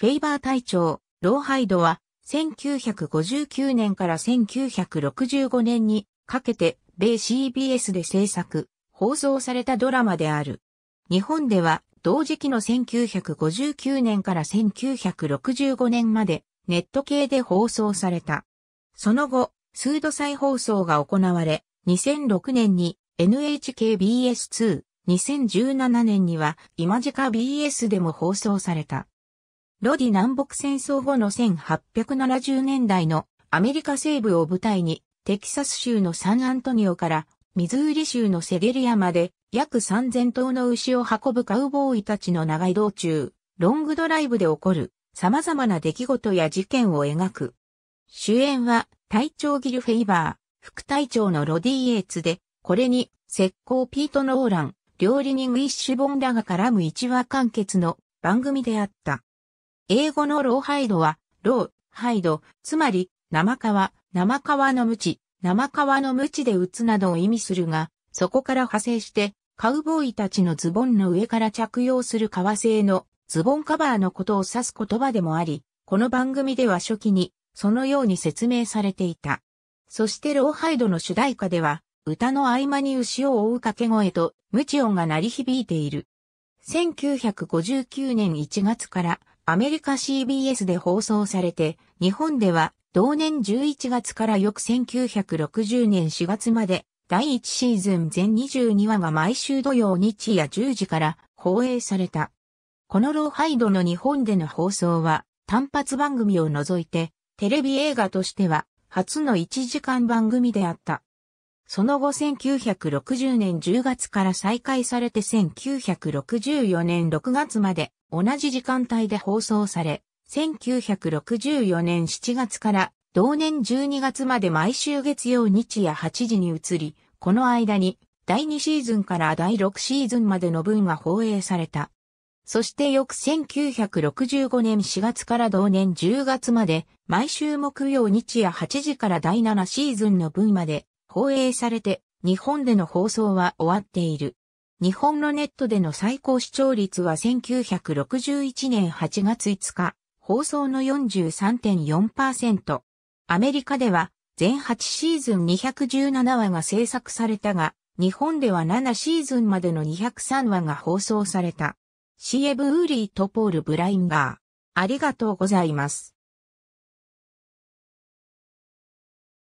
フェイバー隊長、ローハイドは、1959年から1965年にかけて、米 CBS で制作、放送されたドラマである。日本では、同時期の1959年から1965年まで、ネット系で放送された。その後、数度再放送が行われ、2006年に NHKBS2、2017年にはイマジカ BS でも放送された。ロディ南北戦争後の1870年代のアメリカ西部を舞台に、テキサス州のサンアントニオからミズーリ州のセゲリアまで約3000頭の牛を運ぶカウボーイたちの長い道中、ロングドライブで起こる様々な出来事や事件を描く。主演は隊長ギル・フェイバー、副隊長のロディ・エーツで、これに石膏ピート・ノーラン、料理人ウィッシュ・ボンらが絡む一話完結の番組であった。英語のローハイドは、ロー、ハイド、つまり、生皮、生皮の無知、生皮の無知で打つなどを意味するが、そこから派生して、カウボーイたちのズボンの上から着用する革製のズボンカバーのことを指す言葉でもあり、この番組では初期にそのように説明されていた。そしてローハイドの主題歌では、歌の合間に牛を追う掛け声と無知音が鳴り響いている。1959年1月からアメリカ CBS で放送されて、日本では同年11月から翌1960年4月まで、第1シーズン全22話が毎週土曜日夜10時から放映された。このローハイドの日本での放送は、単発番組を除いて、テレビ映画としては、初の1時間番組であった。その後1960年10月から再開されて1964年6月まで同じ時間帯で放送され、1964年7月から同年12月まで毎週月曜日夜8時に移り、この間に第2シーズンから第6シーズンまでの分が放映された。そして翌1965年4月から同年10月まで毎週木曜日夜8時から第7シーズンの分まで放映されて、日本での放送は終わっている。日本のネットでの最高視聴率は1961年8月5日、放送の43.4%。アメリカでは全8シーズン217話が制作されたが、日本では7シーズンまでの203話が放送された。シエブ・ウーリーとポール・ブラインガー。ありがとうございます。